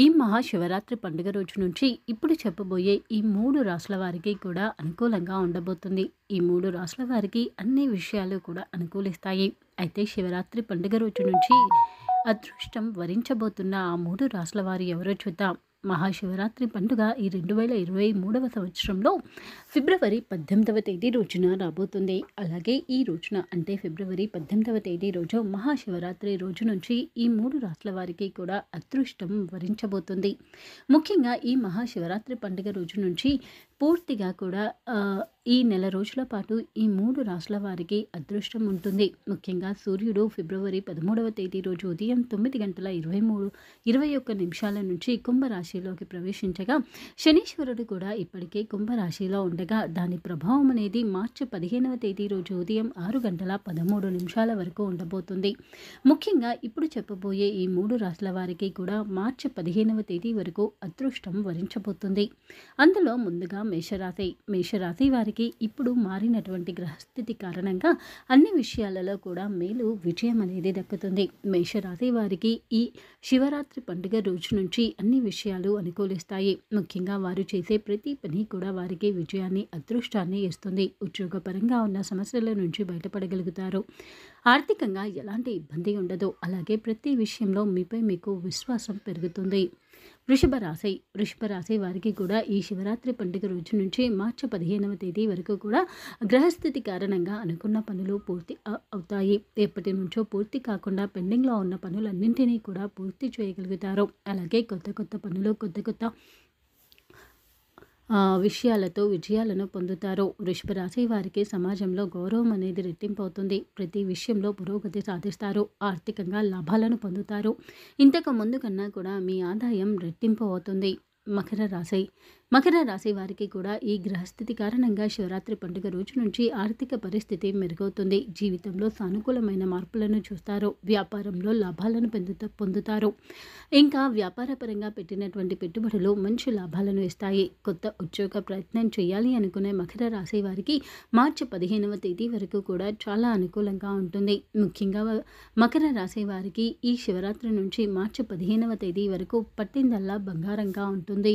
ఈ మహాశివరాత్రి పండుగ రోజు నుంచి ఇప్పుడు చెప్పబోయే ఈ మూడు రాసుల వారికి కూడా అనుకూలంగా ఉండబోతుంది ఈ మూడు రాసుల వారికి అన్ని విషయాలు కూడా అనుకూలిస్తాయి అయితే శివరాత్రి పండుగ రోజు నుంచి అదృష్టం వరించబోతున్న ఆ మూడు రాసుల వారు ఎవరో చూద్దాం మహాశివరాత్రి పండుగ ఈ రెండు వేల ఇరవై మూడవ సంవత్సరంలో ఫిబ్రవరి పద్దెనిమిదవ తేదీ రోజున రాబోతుంది అలాగే ఈ రోజున అంటే ఫిబ్రవరి పద్దెనిమిదవ తేదీ రోజు మహాశివరాత్రి రోజు నుంచి ఈ మూడు రాష్ట్రాల వారికి కూడా అదృష్టం వరించబోతుంది ముఖ్యంగా ఈ మహాశివరాత్రి పండుగ రోజు నుంచి పూర్తిగా కూడా ఈ నెల రోజుల పాటు ఈ మూడు రాశుల వారికి అదృష్టం ఉంటుంది ముఖ్యంగా సూర్యుడు ఫిబ్రవరి పదమూడవ తేదీ రోజు ఉదయం తొమ్మిది గంటల ఇరవై మూడు ఇరవై ఒక్క నిమిషాల నుంచి కుంభరాశిలోకి ప్రవేశించగా శనీశ్వరుడు కూడా ఇప్పటికే కుంభరాశిలో ఉండగా దాని ప్రభావం అనేది మార్చి పదిహేనవ తేదీ రోజు ఉదయం ఆరు గంటల పదమూడు నిమిషాల వరకు ఉండబోతుంది ముఖ్యంగా ఇప్పుడు చెప్పబోయే ఈ మూడు రాశుల వారికి కూడా మార్చి పదిహేనవ తేదీ వరకు అదృష్టం వరించబోతుంది అందులో ముందుగా మేషరాశి మేషరాశి వారికి ఇప్పుడు మారినటువంటి గ్రహస్థితి కారణంగా అన్ని విషయాలలో కూడా మేలు విజయం అనేది దక్కుతుంది మేషరాశి వారికి ఈ శివరాత్రి పండుగ రోజు నుంచి అన్ని విషయాలు అనుకూలిస్తాయి ముఖ్యంగా వారు చేసే ప్రతి పని కూడా వారికి విజయాన్ని అదృష్టాన్ని ఇస్తుంది ఉద్యోగపరంగా ఉన్న సమస్యల నుంచి బయటపడగలుగుతారు ఆర్థికంగా ఎలాంటి ఇబ్బంది ఉండదు అలాగే ప్రతి విషయంలో మీపై మీకు విశ్వాసం పెరుగుతుంది వృషభ రాశి వృషభ రాశి వారికి కూడా ఈ శివరాత్రి పండుగ రోజు రోజు నుంచి మార్చి పదిహేనవ తేదీ వరకు కూడా గ్రహస్థితి కారణంగా అనుకున్న పనులు పూర్తి అవుతాయి ఎప్పటి నుంచో పూర్తి కాకుండా పెండింగ్లో ఉన్న పనులన్నింటినీ కూడా పూర్తి చేయగలుగుతారు అలాగే కొత్త కొత్త పనులు కొత్త కొత్త విషయాలతో విజయాలను పొందుతారు రాశి వారికి సమాజంలో గౌరవం అనేది రెట్టింపు అవుతుంది ప్రతి విషయంలో పురోగతి సాధిస్తారు ఆర్థికంగా లాభాలను పొందుతారు ఇంతకు ముందు కన్నా కూడా మీ ఆదాయం రెట్టింపు అవుతుంది మకర రాశి మకర రాశి వారికి కూడా ఈ గ్రహస్థితి కారణంగా శివరాత్రి పండుగ రోజు నుంచి ఆర్థిక పరిస్థితి మెరుగవుతుంది జీవితంలో సానుకూలమైన మార్పులను చూస్తారు వ్యాపారంలో లాభాలను పొందుత పొందుతారు ఇంకా వ్యాపారపరంగా పెట్టినటువంటి పెట్టుబడులు మంచి లాభాలను ఇస్తాయి కొత్త ఉద్యోగ ప్రయత్నం చేయాలి అనుకునే మకర రాశి వారికి మార్చి పదిహేనవ తేదీ వరకు కూడా చాలా అనుకూలంగా ఉంటుంది ముఖ్యంగా మకర రాశి వారికి ఈ శివరాత్రి నుంచి మార్చి పదిహేనవ తేదీ వరకు పట్టిందల్లా బంగారంగా ఉంటుంది